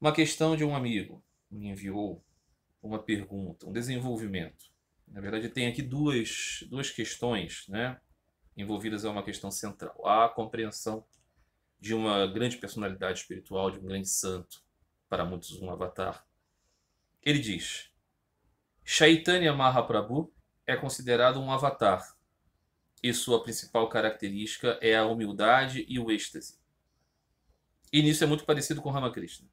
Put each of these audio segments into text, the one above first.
Uma questão de um amigo me enviou uma pergunta, um desenvolvimento. Na verdade, tem aqui duas, duas questões né, envolvidas a uma questão central. A compreensão de uma grande personalidade espiritual, de um grande santo, para muitos um avatar. Ele diz, Chaitanya Mahaprabhu é considerado um avatar e sua principal característica é a humildade e o êxtase. E nisso é muito parecido com Ramakrishna.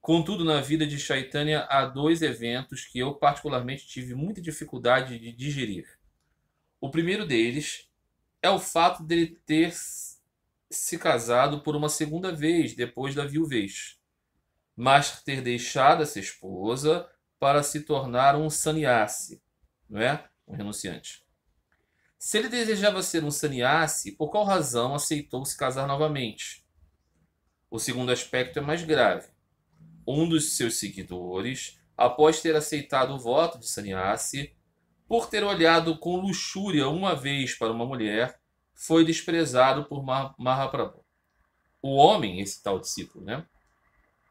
Contudo, na vida de Chaitanya há dois eventos que eu particularmente tive muita dificuldade de digerir. O primeiro deles é o fato dele ter se casado por uma segunda vez depois da viuvez, mas ter deixado essa esposa para se tornar um sannyasi, não é? Um renunciante. Se ele desejava ser um sannyasi, por qual razão aceitou se casar novamente? O segundo aspecto é mais grave um dos seus seguidores, após ter aceitado o voto de sannyasi, por ter olhado com luxúria uma vez para uma mulher, foi desprezado por Mahaprabhu. O homem, esse tal discípulo, né,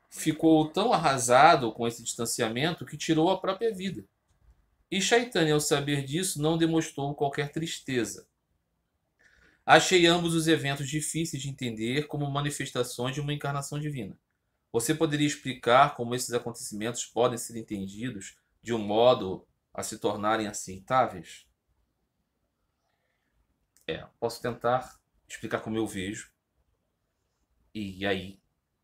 ficou tão arrasado com esse distanciamento que tirou a própria vida. E Chaitanya, ao saber disso, não demonstrou qualquer tristeza. Achei ambos os eventos difíceis de entender como manifestações de uma encarnação divina. Você poderia explicar como esses acontecimentos podem ser entendidos de um modo a se tornarem aceitáveis? É, posso tentar explicar como eu vejo. E aí,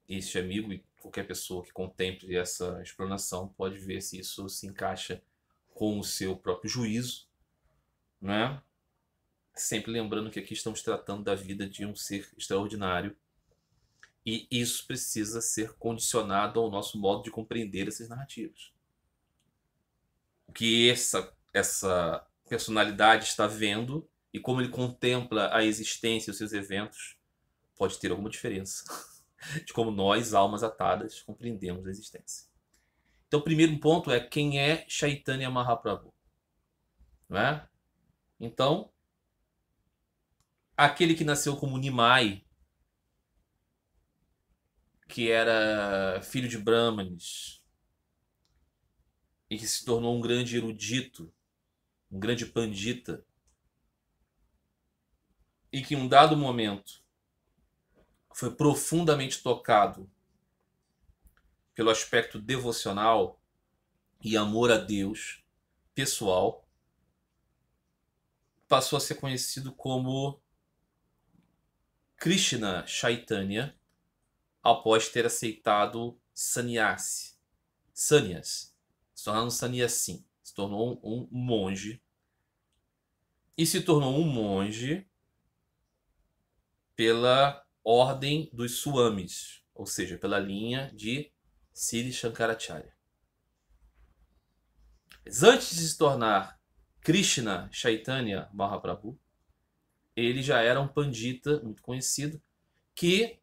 esse amigo e qualquer pessoa que contemple essa explanação pode ver se isso se encaixa com o seu próprio juízo, é? Sempre lembrando que aqui estamos tratando da vida de um ser extraordinário e isso precisa ser condicionado ao nosso modo de compreender essas narrativas. O que essa, essa personalidade está vendo e como ele contempla a existência e os seus eventos pode ter alguma diferença de como nós, almas atadas, compreendemos a existência. Então, o primeiro ponto é quem é Chaitanya Mahaprabhu. Não é? Então, aquele que nasceu como Nimai, que era filho de Brahmanes e que se tornou um grande erudito, um grande pandita, e que em um dado momento foi profundamente tocado pelo aspecto devocional e amor a Deus pessoal, passou a ser conhecido como Krishna Chaitanya após ter aceitado Sannyas. se Se tornando saniasim. Se tornou um monge. E se tornou um monge pela ordem dos Swamis, ou seja, pela linha de Sri Shankaracharya. Mas antes de se tornar Krishna Chaitanya Mahaprabhu, ele já era um pandita muito conhecido que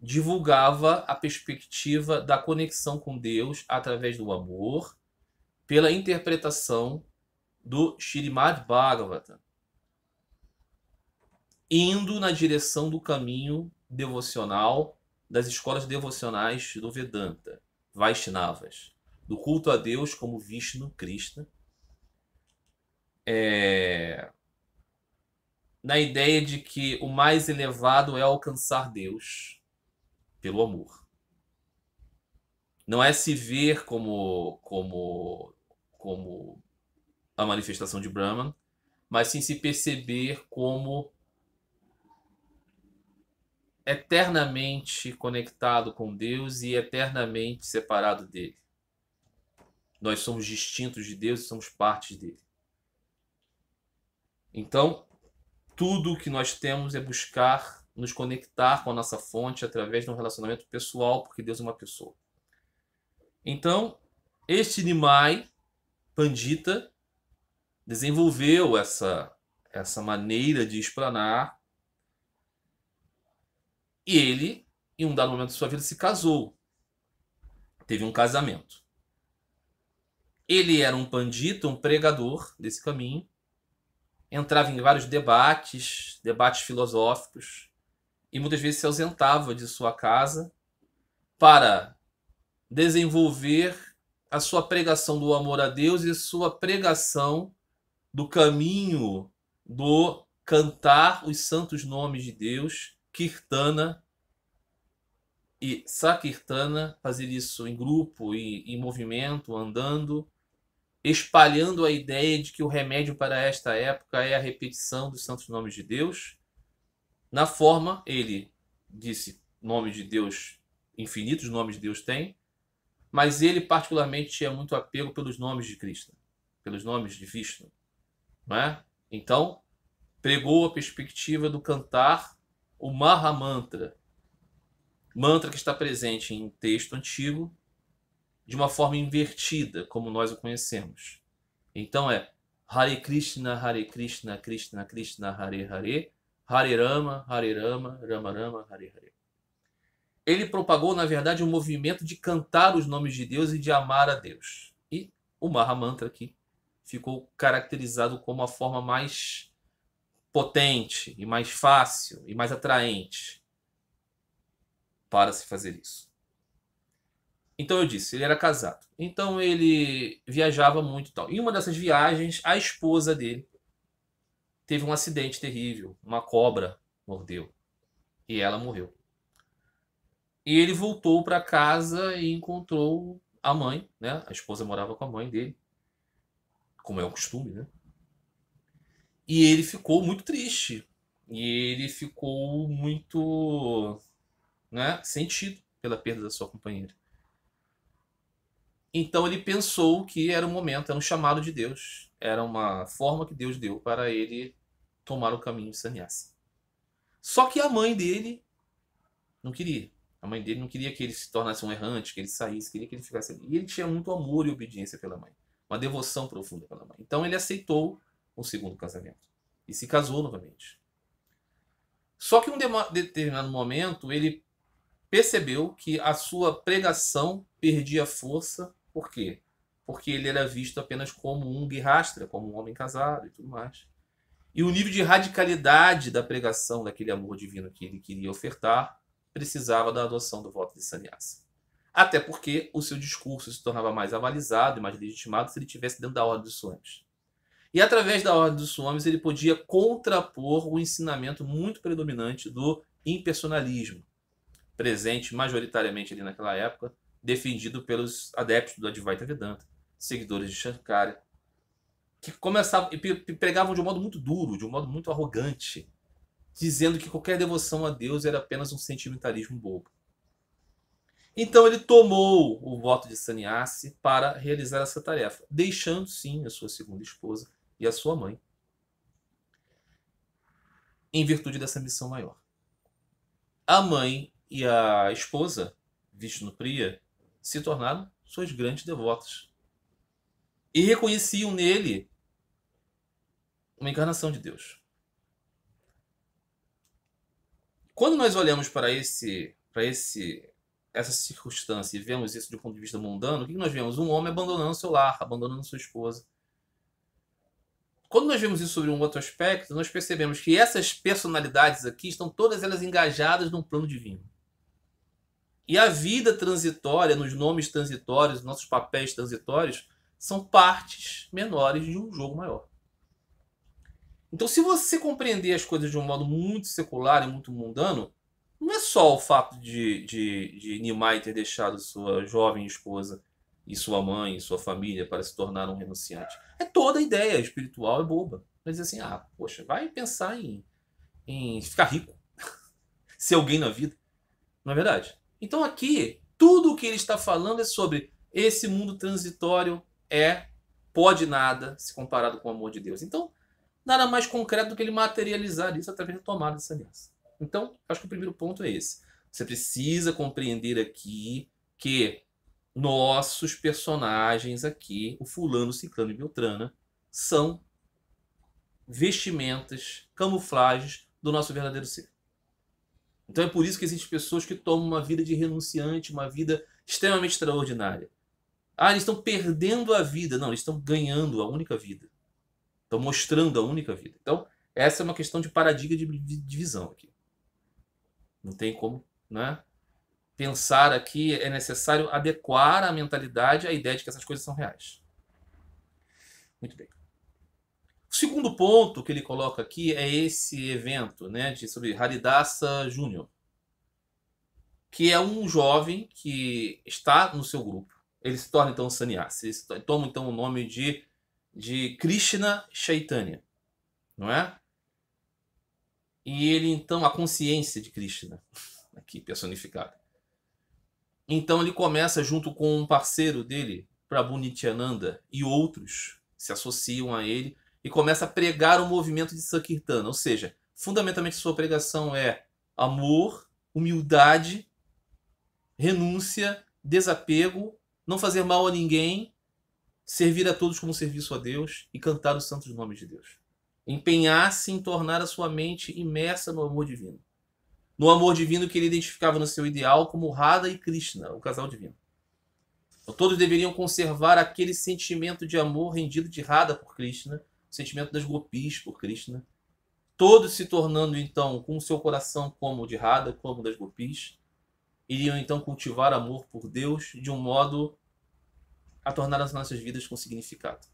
divulgava a perspectiva da conexão com Deus através do amor, pela interpretação do Shrimad Bhagavata, indo na direção do caminho devocional das escolas devocionais do Vedanta, Vaishnavas, do culto a Deus como Vishnu, Krishna, é... na ideia de que o mais elevado é alcançar Deus pelo amor. Não é se ver como como como a manifestação de Brahman, mas sim se perceber como eternamente conectado com Deus e eternamente separado dele. Nós somos distintos de Deus e somos partes dele. Então, tudo o que nós temos é buscar nos conectar com a nossa fonte através de um relacionamento pessoal, porque Deus é uma pessoa. Então, este Nimai, Pandita, desenvolveu essa, essa maneira de explanar e ele, em um dado momento da sua vida, se casou. Teve um casamento. Ele era um pandita, um pregador desse caminho. Entrava em vários debates, debates filosóficos, e muitas vezes se ausentava de sua casa para desenvolver a sua pregação do amor a Deus e sua pregação do caminho do cantar os santos nomes de Deus, Kirtana e Sakirtana, fazer isso em grupo e em movimento, andando, espalhando a ideia de que o remédio para esta época é a repetição dos santos nomes de Deus na forma, ele disse nome de Deus, infinitos nomes de Deus tem, mas ele particularmente tinha é muito apego pelos nomes de Cristo, pelos nomes de Vishnu. Né? Então, pregou a perspectiva do cantar o Maha Mantra, mantra que está presente em texto antigo de uma forma invertida, como nós o conhecemos. Então é Hare Krishna, Hare Krishna, Krishna Krishna, Hare Hare, Harerama, Harerama, Rama, Rama, Harerama. Ele propagou, na verdade, um movimento de cantar os nomes de Deus e de amar a Deus. E o Mahamantra Mantra aqui ficou caracterizado como a forma mais potente e mais fácil e mais atraente para se fazer isso. Então eu disse, ele era casado. Então ele viajava muito e tal. Em uma dessas viagens, a esposa dele teve um acidente terrível, uma cobra mordeu e ela morreu. E ele voltou para casa e encontrou a mãe, né? A esposa morava com a mãe dele, como é o costume, né? E ele ficou muito triste. E ele ficou muito, né, sentido pela perda da sua companheira. Então ele pensou que era o momento, era um chamado de Deus era uma forma que Deus deu para ele tomar o caminho de sannyasi. Só que a mãe dele não queria. A mãe dele não queria que ele se tornasse um errante, que ele saísse, queria que ele ficasse ali. E ele tinha muito amor e obediência pela mãe, uma devoção profunda pela mãe. Então ele aceitou o segundo casamento e se casou novamente. Só que em um determinado momento ele percebeu que a sua pregação perdia força, por quê? porque ele era visto apenas como um guirrastra, como um homem casado e tudo mais. E o nível de radicalidade da pregação daquele amor divino que ele queria ofertar precisava da adoção do voto de sannyasa. Até porque o seu discurso se tornava mais avalizado e mais legitimado se ele tivesse dentro da ordem dos suamis. E através da ordem dos suamis ele podia contrapor o ensinamento muito predominante do impersonalismo, presente majoritariamente ali naquela época, defendido pelos adeptos do Advaita Vedanta seguidores de Shankara, que começavam e pregavam de um modo muito duro, de um modo muito arrogante, dizendo que qualquer devoção a Deus era apenas um sentimentalismo bobo. Então ele tomou o voto de sannyasi para realizar essa tarefa, deixando sim a sua segunda esposa e a sua mãe, em virtude dessa missão maior. A mãe e a esposa, Priya, se tornaram suas grandes devotas e reconheciam nele uma encarnação de Deus. Quando nós olhamos para esse, para esse, essa circunstância e vemos isso de um ponto de vista mundano, o que nós vemos? Um homem abandonando seu lar, abandonando sua esposa. Quando nós vemos isso sobre um outro aspecto, nós percebemos que essas personalidades aqui estão todas elas engajadas num plano divino. E a vida transitória, nos nomes transitórios, nossos papéis transitórios, são partes menores de um jogo maior. Então, se você compreender as coisas de um modo muito secular e muito mundano, não é só o fato de, de, de Niemeyer ter deixado sua jovem esposa e sua mãe e sua família para se tornar um renunciante. É toda a ideia espiritual, é boba. Mas assim, ah, poxa, vai pensar em, em ficar rico, ser alguém na vida. Não é verdade? Então aqui, tudo o que ele está falando é sobre esse mundo transitório é pode nada se comparado com o amor de Deus. Então, nada mais concreto do que ele materializar isso através da tomada dessa aliança. Então, acho que o primeiro ponto é esse. Você precisa compreender aqui que nossos personagens aqui, o fulano, ciclano e beltrana, são vestimentas, camuflagens do nosso verdadeiro ser. Então é por isso que existem pessoas que tomam uma vida de renunciante, uma vida extremamente extraordinária. Ah, eles estão perdendo a vida. Não, eles estão ganhando a única vida. Estão mostrando a única vida. Então, essa é uma questão de paradigma de divisão aqui. Não tem como né, pensar aqui, é necessário adequar a mentalidade à ideia de que essas coisas são reais. Muito bem. O segundo ponto que ele coloca aqui é esse evento né, de, sobre Haridasa Júnior, que é um jovem que está no seu grupo ele se torna então saniás, sannyasi, ele toma então o nome de, de Krishna Chaitanya, não é? E ele então, a consciência de Krishna, aqui personificada. Então ele começa junto com um parceiro dele, Prabhu Nityananda, e outros se associam a ele e começa a pregar o movimento de Sankirtana, ou seja, fundamentalmente sua pregação é amor, humildade, renúncia, desapego não fazer mal a ninguém, servir a todos como serviço a Deus e cantar os santos nomes de Deus. Empenhar-se em tornar a sua mente imersa no amor divino. No amor divino que ele identificava no seu ideal como Radha e Krishna, o casal divino. Então, todos deveriam conservar aquele sentimento de amor rendido de Radha por Krishna, o sentimento das gopis por Krishna, todos se tornando então com o seu coração como de Radha, como das gopis, iriam então cultivar amor por Deus de um modo a tornar as nossas vidas com significado.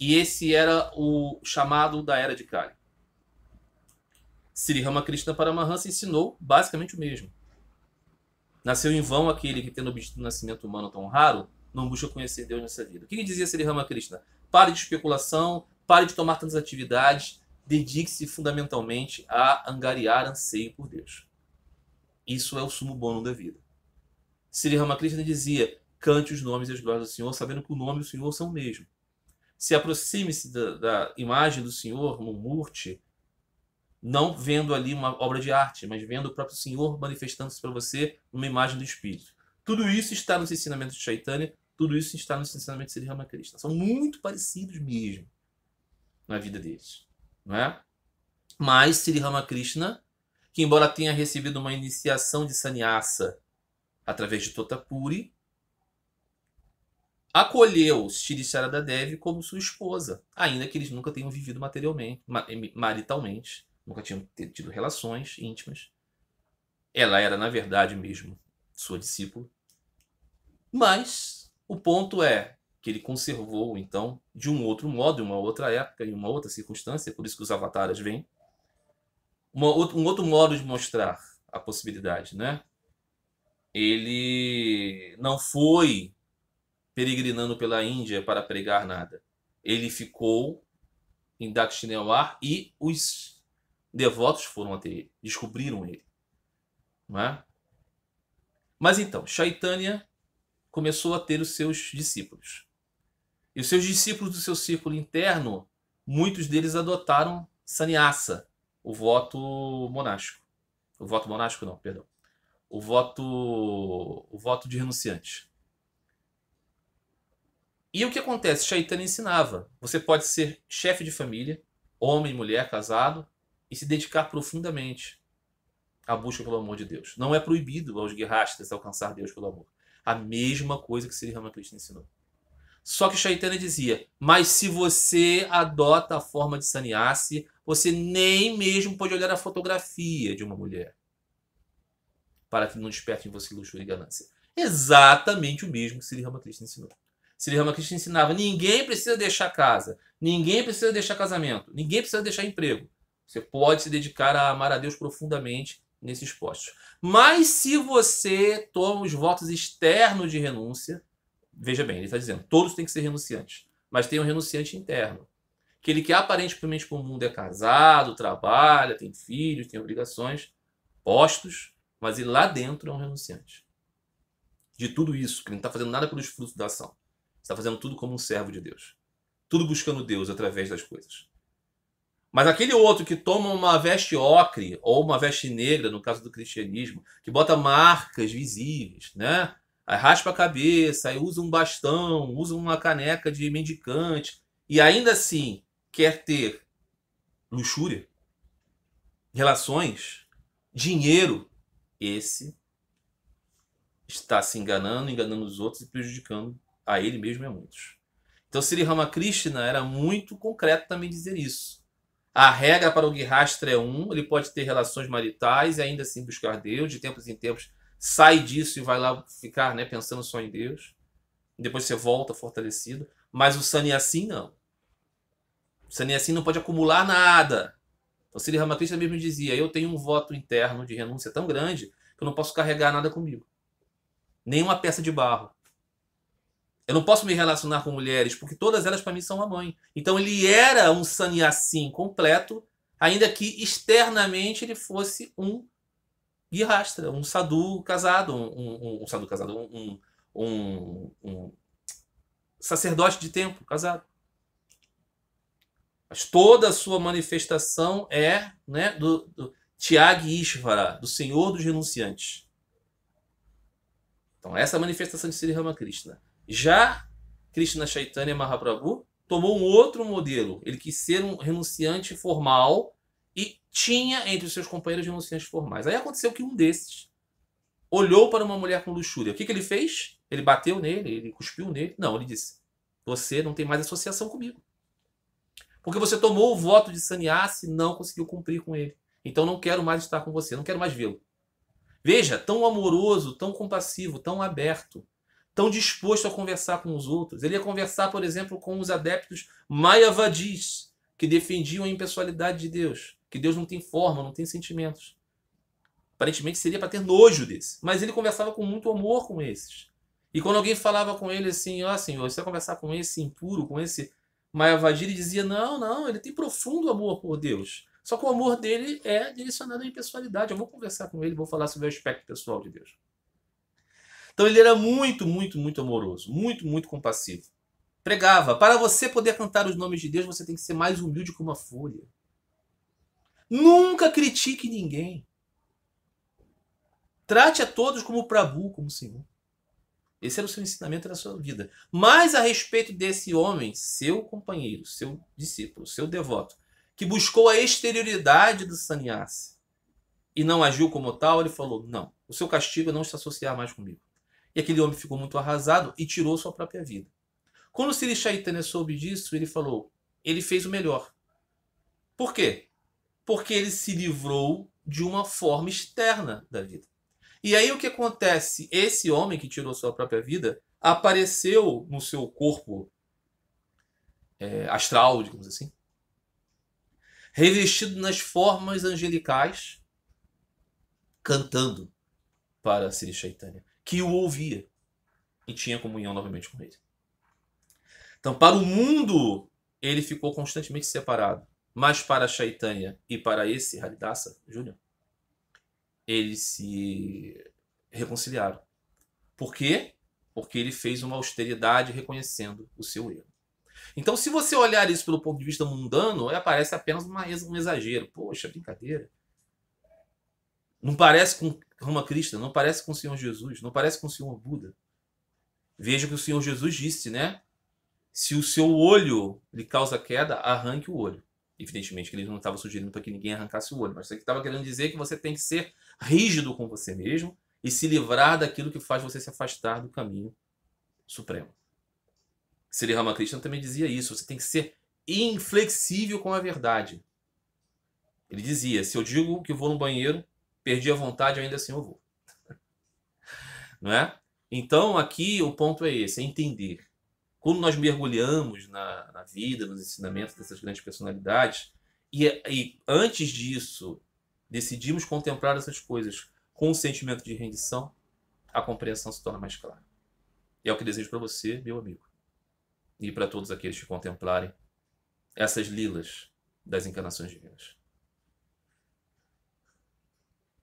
E esse era o chamado da era de Kali. Sri Ramakrishna Paramahansa ensinou basicamente o mesmo. Nasceu em vão aquele que, tendo obtido um nascimento humano tão raro, não busca conhecer Deus nessa vida. O que, dizia Sri Ramakrishna? Pare de especulação, pare de tomar tantas atividades, dedique-se fundamentalmente a angariar anseio por Deus. Isso é o sumo bônus da vida. Sri Ramakrishna dizia: cante os nomes e as glórias do Senhor, sabendo que o nome do Senhor são o mesmo. Se aproxime-se da, da, imagem do Senhor, murmurte, não vendo ali uma obra de arte, mas vendo o próprio Senhor manifestando-se para você numa imagem do Espírito. Tudo isso está nos ensinamentos de Chaitanya, tudo isso está nos ensinamentos de Sri Ramakrishna. São muito parecidos mesmo na vida deles. Não é? Mas Sri Ramakrishna, que embora tenha recebido uma iniciação de sannyasa através de Totapuri, acolheu Shirishara da Devi como sua esposa, ainda que eles nunca tenham vivido materialmente, eh, maritalmente, nunca tinham tido relações íntimas. Ela era, na verdade, mesmo sua discípula. Mas o ponto é que ele conservou, então, de um outro modo, em uma outra época, em uma outra circunstância, por isso que os avataras vêm, um outro modo de mostrar a possibilidade, né? Ele não foi peregrinando pela Índia para pregar nada. Ele ficou em Dakshinewar e os devotos foram até ele, descobriram ele. Não é? Mas então, Chaitanya começou a ter os seus discípulos. E os seus discípulos do seu círculo interno, muitos deles adotaram sannyasa, o voto monástico. O voto monástico não, perdão. O voto o voto de renunciante. E o que acontece? Chaitanya ensinava: você pode ser chefe de família, homem, mulher, casado, e se dedicar profundamente à busca pelo amor de Deus. Não é proibido aos guerrastas alcançar Deus pelo amor. A mesma coisa que Sri Ramakrishna ensinou. Só que Chaitanya dizia: mas se você adota a forma de sannyasi, você nem mesmo pode olhar a fotografia de uma mulher para que não desperte em você luxúria e ganância. Exatamente o mesmo que Sri Ramakrishna ensinou. Sri Ramakrishna ensinava: ninguém precisa deixar casa, ninguém precisa deixar casamento, ninguém precisa deixar emprego. Você pode se dedicar a amar a Deus profundamente nesses postos. Mas se você toma os votos externos de renúncia, veja bem, ele está dizendo, todos têm que ser renunciantes, mas tem um renunciante interno. Aquele que aparentemente para o mundo é casado, trabalha, tem filhos, tem obrigações, postos, mas ele lá dentro é um renunciante. De tudo isso, que ele não está fazendo nada pelos frutos da ação está fazendo tudo como um servo de Deus. Tudo buscando Deus através das coisas. Mas aquele outro que toma uma veste ocre ou uma veste negra, no caso do cristianismo, que bota marcas visíveis, né? Aí raspa a cabeça, aí usa um bastão, usa uma caneca de mendicante e ainda assim quer ter luxúria, relações, dinheiro, esse está se enganando, enganando os outros e prejudicando a ele mesmo e a muitos. Então Sri Ramakrishna era muito concreto também dizer isso. A regra para o Gihastra é um, ele pode ter relações maritais e ainda assim buscar Deus, de tempos em tempos sai disso e vai lá ficar né, pensando só em Deus. Depois você volta fortalecido. Mas o Sannyasin não. O Sannyasin não pode acumular nada. O então, Sri Ramakrishna mesmo dizia, eu tenho um voto interno de renúncia tão grande que eu não posso carregar nada comigo. Nenhuma peça de barro. Eu não posso me relacionar com mulheres, porque todas elas para mim são a mãe. Então ele era um sannyasi completo, ainda que externamente ele fosse um guirastra, um sadu casado, um, um, um sadu casado, um, um, sacerdote de tempo casado. Mas toda a sua manifestação é né, do, do Tiag Ishvara, do Senhor dos Renunciantes. Então, essa é a manifestação de Sri Ramakrishna. Já Krishna Chaitanya Mahaprabhu tomou um outro modelo. Ele quis ser um renunciante formal e tinha entre os seus companheiros renunciantes formais. Aí aconteceu que um desses olhou para uma mulher com luxúria. O que, que ele fez? Ele bateu nele, ele cuspiu nele. Não, ele disse: Você não tem mais associação comigo. Porque você tomou o voto de sannyasi e não conseguiu cumprir com ele. Então não quero mais estar com você, não quero mais vê-lo. Veja, tão amoroso, tão compassivo, tão aberto tão disposto a conversar com os outros. Ele ia conversar, por exemplo, com os adeptos mayavadis, que defendiam a impessoalidade de Deus, que Deus não tem forma, não tem sentimentos. Aparentemente seria para ter nojo desse, mas ele conversava com muito amor com esses. E quando alguém falava com ele assim, ó oh, senhor, você vai conversar com esse impuro, com esse mayavadi, ele dizia, não, não, ele tem profundo amor por Deus. Só que o amor dele é direcionado à impessoalidade. Eu vou conversar com ele, vou falar sobre o aspecto pessoal de Deus. Então ele era muito, muito, muito amoroso, muito, muito compassivo. Pregava: para você poder cantar os nomes de Deus, você tem que ser mais humilde que uma folha. Nunca critique ninguém. Trate a todos como Prabhu, como Senhor. Esse era o seu ensinamento da sua vida. Mas a respeito desse homem, seu companheiro, seu discípulo, seu devoto, que buscou a exterioridade do sannyasi e não agiu como tal, ele falou: Não, o seu castigo é não se associar mais comigo. E aquele homem ficou muito arrasado e tirou sua própria vida. Quando Siri Chaitanya soube disso, ele falou: ele fez o melhor. Por quê? Porque ele se livrou de uma forma externa da vida. E aí o que acontece? Esse homem que tirou sua própria vida apareceu no seu corpo é, astral, digamos assim, revestido nas formas angelicais, cantando para Sri Chaitanya que o ouvia e tinha comunhão novamente com ele. Então, para o mundo, ele ficou constantemente separado. Mas para a Chaitanya e para esse Haridasa Júnior, eles se reconciliaram. Por quê? Porque ele fez uma austeridade reconhecendo o seu erro. Então, se você olhar isso pelo ponto de vista mundano, aparece apenas uma, um exagero. Poxa, brincadeira. Não parece com Ramakrishna, não parece com o Senhor Jesus, não parece com o Senhor Buda. Veja que o Senhor Jesus disse, né? Se o seu olho lhe causa queda, arranque o olho. Evidentemente que ele não estava sugerindo para que ninguém arrancasse o olho, mas ele estava querendo dizer que você tem que ser rígido com você mesmo e se livrar daquilo que faz você se afastar do caminho supremo. Sri Ramakrishna também dizia isso, você tem que ser inflexível com a verdade. Ele dizia: se eu digo que vou no banheiro, Perdi a vontade, ainda assim eu vou. Não é? Então, aqui o ponto é esse: é entender. Quando nós mergulhamos na, na vida, nos ensinamentos dessas grandes personalidades, e, e antes disso, decidimos contemplar essas coisas com um sentimento de rendição, a compreensão se torna mais clara. E é o que desejo para você, meu amigo, e para todos aqueles que contemplarem essas lilas das encarnações divinas.